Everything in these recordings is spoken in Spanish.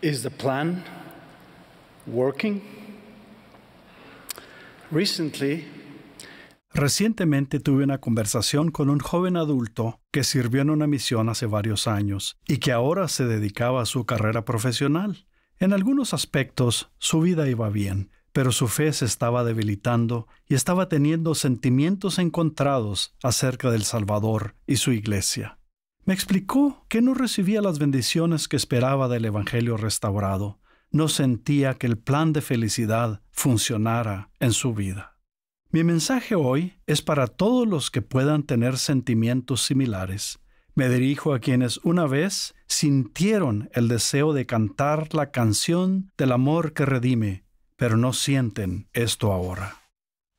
Is the plan working? Recientemente tuve una conversación con un joven adulto que sirvió en una misión hace varios años y que ahora se dedicaba a su carrera profesional. En algunos aspectos su vida iba bien, pero su fe se estaba debilitando y estaba teniendo sentimientos encontrados acerca del Salvador y su iglesia. Me explicó que no recibía las bendiciones que esperaba del Evangelio restaurado, no sentía que el plan de felicidad funcionara en su vida. Mi mensaje hoy es para todos los que puedan tener sentimientos similares. Me dirijo a quienes una vez sintieron el deseo de cantar la canción del amor que redime, pero no sienten esto ahora.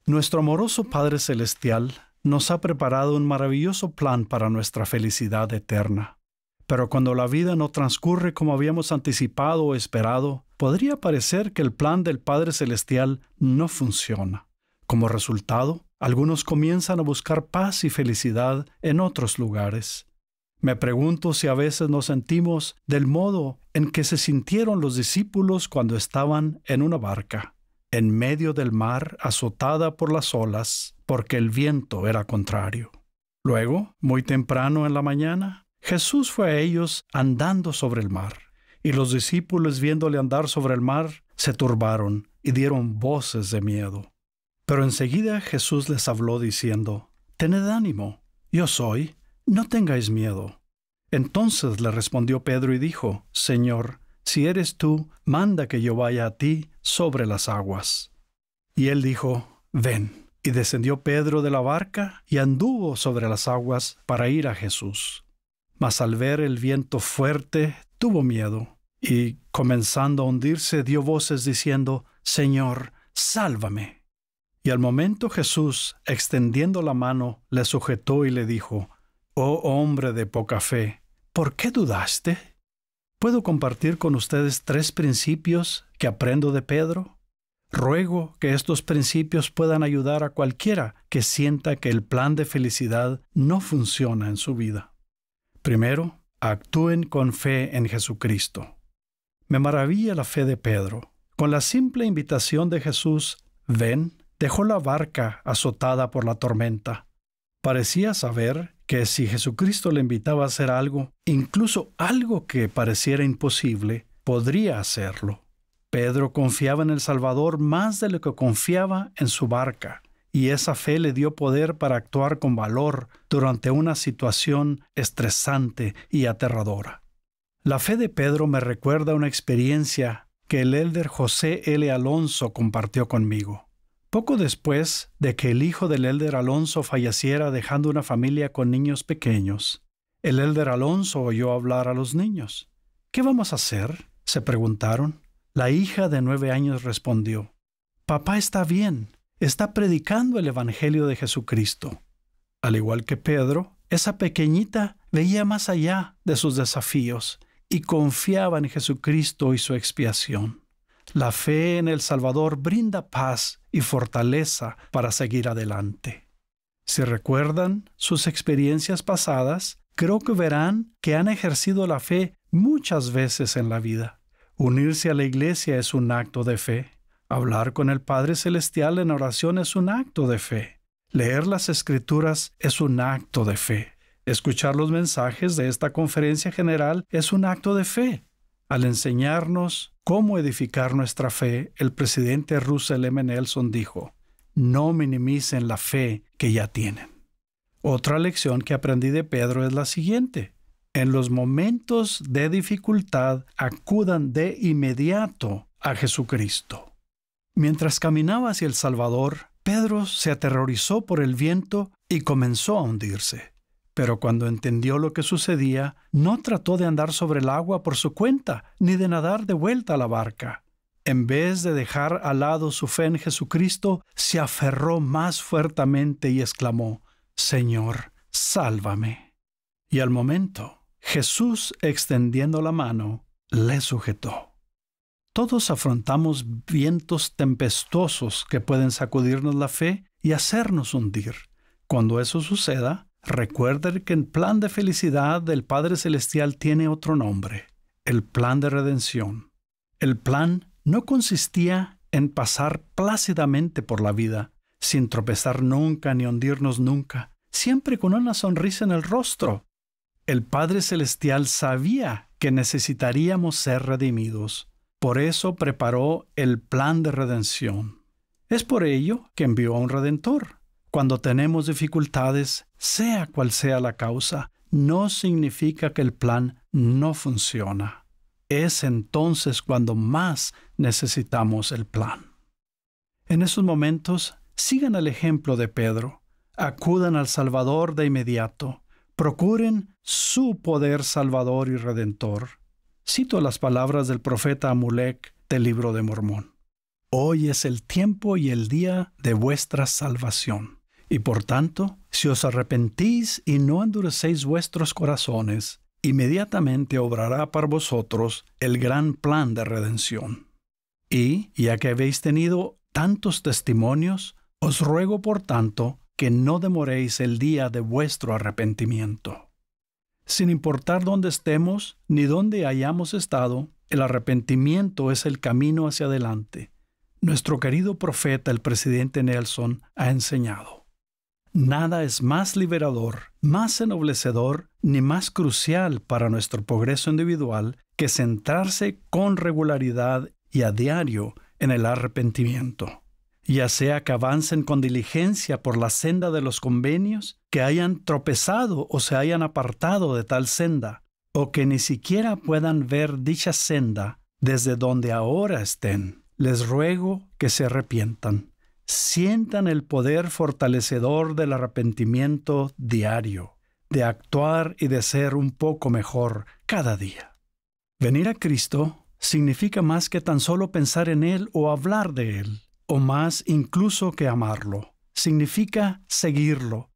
Nuestro amoroso Padre Celestial nos ha preparado un maravilloso plan para nuestra felicidad eterna. Pero cuando la vida no transcurre como habíamos anticipado o esperado, podría parecer que el plan del Padre Celestial no funciona. Como resultado, algunos comienzan a buscar paz y felicidad en otros lugares. Me pregunto si a veces nos sentimos del modo en que se sintieron los discípulos cuando estaban en una barca en medio del mar azotada por las olas, porque el viento era contrario. Luego, muy temprano en la mañana, Jesús fue a ellos andando sobre el mar, y los discípulos viéndole andar sobre el mar, se turbaron y dieron voces de miedo. Pero enseguida Jesús les habló diciendo, Tened ánimo, yo soy, no tengáis miedo. Entonces le respondió Pedro y dijo, Señor, si eres tú, manda que yo vaya a ti sobre las aguas. Y él dijo, ven. Y descendió Pedro de la barca y anduvo sobre las aguas para ir a Jesús. Mas al ver el viento fuerte, tuvo miedo, y comenzando a hundirse, dio voces diciendo, Señor, sálvame. Y al momento Jesús, extendiendo la mano, le sujetó y le dijo, Oh hombre de poca fe, ¿por qué dudaste? ¿Puedo compartir con ustedes tres principios que aprendo de Pedro? Ruego que estos principios puedan ayudar a cualquiera que sienta que el plan de felicidad no funciona en su vida. Primero, actúen con fe en Jesucristo. Me maravilla la fe de Pedro. Con la simple invitación de Jesús, ven, dejó la barca azotada por la tormenta Parecía saber que si Jesucristo le invitaba a hacer algo, incluso algo que pareciera imposible, podría hacerlo. Pedro confiaba en el Salvador más de lo que confiaba en su barca, y esa fe le dio poder para actuar con valor durante una situación estresante y aterradora. La fe de Pedro me recuerda una experiencia que el elder José L. Alonso compartió conmigo. Poco después de que el hijo del Elder Alonso falleciera dejando una familia con niños pequeños, el Elder Alonso oyó hablar a los niños. ¿Qué vamos a hacer? se preguntaron. La hija de nueve años respondió, Papá está bien, está predicando el Evangelio de Jesucristo. Al igual que Pedro, esa pequeñita veía más allá de sus desafíos y confiaba en Jesucristo y su expiación. La fe en el Salvador brinda paz y fortaleza para seguir adelante. Si recuerdan sus experiencias pasadas, creo que verán que han ejercido la fe muchas veces en la vida. Unirse a la iglesia es un acto de fe. Hablar con el Padre Celestial en oración es un acto de fe. Leer las escrituras es un acto de fe. Escuchar los mensajes de esta conferencia general es un acto de fe. Al enseñarnos cómo edificar nuestra fe, el presidente Russell M. Nelson dijo, no minimicen la fe que ya tienen. Otra lección que aprendí de Pedro es la siguiente. En los momentos de dificultad acudan de inmediato a Jesucristo. Mientras caminaba hacia El Salvador, Pedro se aterrorizó por el viento y comenzó a hundirse. Pero cuando entendió lo que sucedía, no trató de andar sobre el agua por su cuenta, ni de nadar de vuelta a la barca. En vez de dejar al lado su fe en Jesucristo, se aferró más fuertemente y exclamó, Señor, sálvame. Y al momento, Jesús, extendiendo la mano, le sujetó. Todos afrontamos vientos tempestuosos que pueden sacudirnos la fe y hacernos hundir. Cuando eso suceda, Recuerden que el plan de felicidad del Padre Celestial tiene otro nombre, el plan de redención. El plan no consistía en pasar plácidamente por la vida, sin tropezar nunca ni hundirnos nunca, siempre con una sonrisa en el rostro. El Padre Celestial sabía que necesitaríamos ser redimidos. Por eso preparó el plan de redención. Es por ello que envió a un redentor, cuando tenemos dificultades, sea cual sea la causa, no significa que el plan no funciona. Es entonces cuando más necesitamos el plan. En esos momentos, sigan el ejemplo de Pedro. Acudan al Salvador de inmediato. Procuren su poder salvador y redentor. Cito las palabras del profeta Amulek del libro de Mormón. Hoy es el tiempo y el día de vuestra salvación. Y por tanto, si os arrepentís y no endurecéis vuestros corazones, inmediatamente obrará para vosotros el gran plan de redención. Y, ya que habéis tenido tantos testimonios, os ruego por tanto que no demoréis el día de vuestro arrepentimiento. Sin importar dónde estemos ni dónde hayamos estado, el arrepentimiento es el camino hacia adelante. Nuestro querido profeta el presidente Nelson ha enseñado. Nada es más liberador, más ennoblecedor, ni más crucial para nuestro progreso individual que centrarse con regularidad y a diario en el arrepentimiento. Ya sea que avancen con diligencia por la senda de los convenios, que hayan tropezado o se hayan apartado de tal senda, o que ni siquiera puedan ver dicha senda desde donde ahora estén, les ruego que se arrepientan sientan el poder fortalecedor del arrepentimiento diario, de actuar y de ser un poco mejor cada día. Venir a Cristo significa más que tan solo pensar en Él o hablar de Él, o más incluso que amarlo. Significa seguirlo.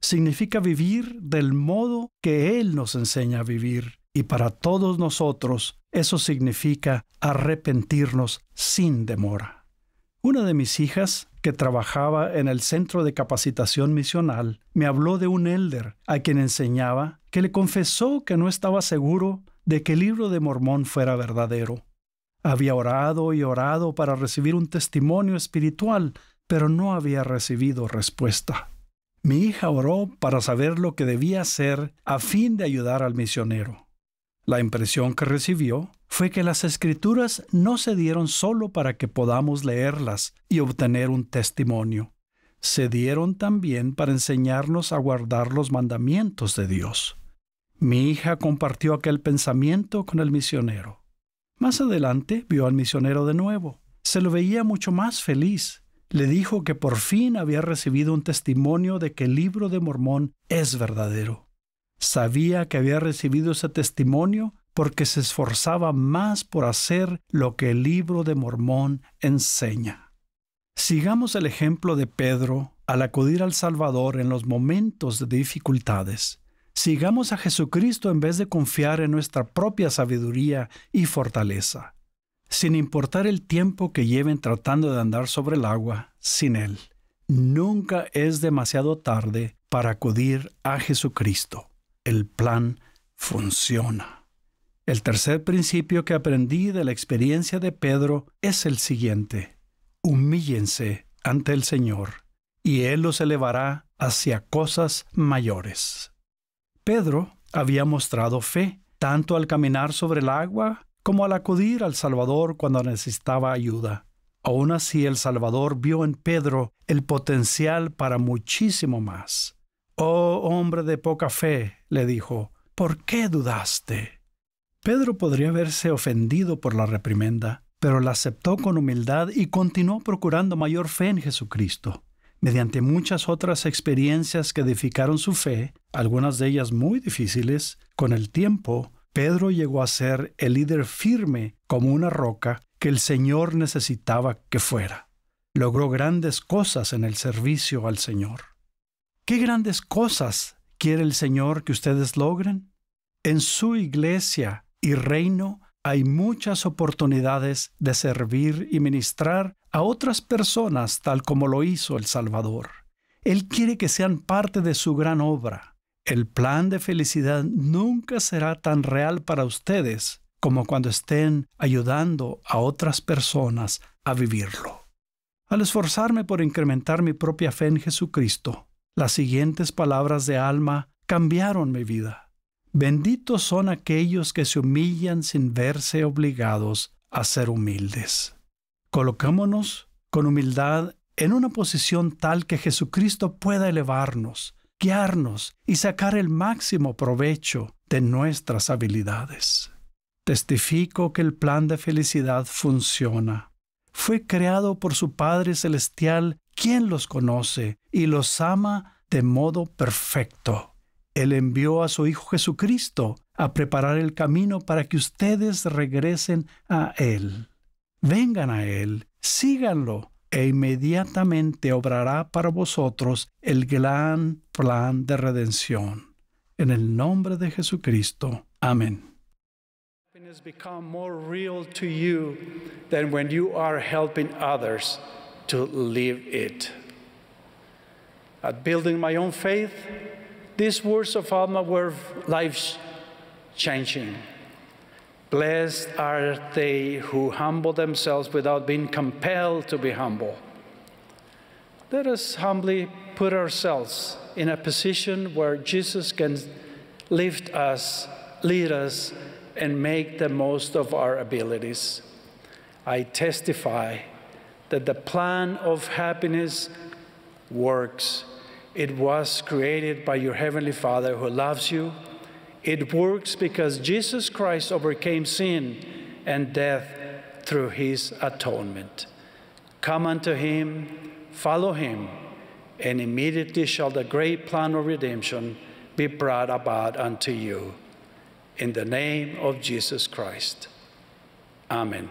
Significa vivir del modo que Él nos enseña a vivir. Y para todos nosotros eso significa arrepentirnos sin demora. Una de mis hijas que trabajaba en el centro de capacitación misional, me habló de un elder a quien enseñaba que le confesó que no estaba seguro de que el libro de Mormón fuera verdadero. Había orado y orado para recibir un testimonio espiritual, pero no había recibido respuesta. Mi hija oró para saber lo que debía hacer a fin de ayudar al misionero. La impresión que recibió fue que las escrituras no se dieron solo para que podamos leerlas y obtener un testimonio, se dieron también para enseñarnos a guardar los mandamientos de Dios. Mi hija compartió aquel pensamiento con el misionero. Más adelante vio al misionero de nuevo. Se lo veía mucho más feliz. Le dijo que por fin había recibido un testimonio de que el libro de Mormón es verdadero. Sabía que había recibido ese testimonio porque se esforzaba más por hacer lo que el libro de Mormón enseña. Sigamos el ejemplo de Pedro al acudir al Salvador en los momentos de dificultades. Sigamos a Jesucristo en vez de confiar en nuestra propia sabiduría y fortaleza, sin importar el tiempo que lleven tratando de andar sobre el agua sin Él. Nunca es demasiado tarde para acudir a Jesucristo el plan funciona. El tercer principio que aprendí de la experiencia de Pedro es el siguiente. Humíllense ante el Señor, y Él los elevará hacia cosas mayores. Pedro había mostrado fe, tanto al caminar sobre el agua como al acudir al Salvador cuando necesitaba ayuda. Aún así, el Salvador vio en Pedro el potencial para muchísimo más. Oh hombre de poca fe, le dijo, ¿por qué dudaste? Pedro podría haberse ofendido por la reprimenda, pero la aceptó con humildad y continuó procurando mayor fe en Jesucristo. Mediante muchas otras experiencias que edificaron su fe, algunas de ellas muy difíciles, con el tiempo, Pedro llegó a ser el líder firme como una roca que el Señor necesitaba que fuera. Logró grandes cosas en el servicio al Señor. ¿Qué grandes cosas ¿Quiere el Señor que ustedes logren? En su iglesia y reino hay muchas oportunidades de servir y ministrar a otras personas tal como lo hizo el Salvador. Él quiere que sean parte de su gran obra. El plan de felicidad nunca será tan real para ustedes como cuando estén ayudando a otras personas a vivirlo. Al esforzarme por incrementar mi propia fe en Jesucristo, las siguientes palabras de Alma cambiaron mi vida. Benditos son aquellos que se humillan sin verse obligados a ser humildes. Colocámonos con humildad en una posición tal que Jesucristo pueda elevarnos, guiarnos y sacar el máximo provecho de nuestras habilidades. Testifico que el plan de felicidad funciona. Fue creado por su Padre Celestial, quien los conoce y los ama de modo perfecto. Él envió a su Hijo Jesucristo a preparar el camino para que ustedes regresen a Él. Vengan a Él, síganlo, e inmediatamente obrará para vosotros el gran plan de redención. En el nombre de Jesucristo. Amén. has become more real to you than when you are helping others to live it. At building my own faith, these words of Alma were life changing. Blessed are they who humble themselves without being compelled to be humble. Let us humbly put ourselves in a position where Jesus can lift us, lead us, and make the most of our abilities. I testify that the plan of happiness works. It was created by your Heavenly Father who loves you. It works because Jesus Christ overcame sin and death through his atonement. Come unto him, follow him, and immediately shall the great plan of redemption be brought about unto you in the name of Jesus Christ. Amen.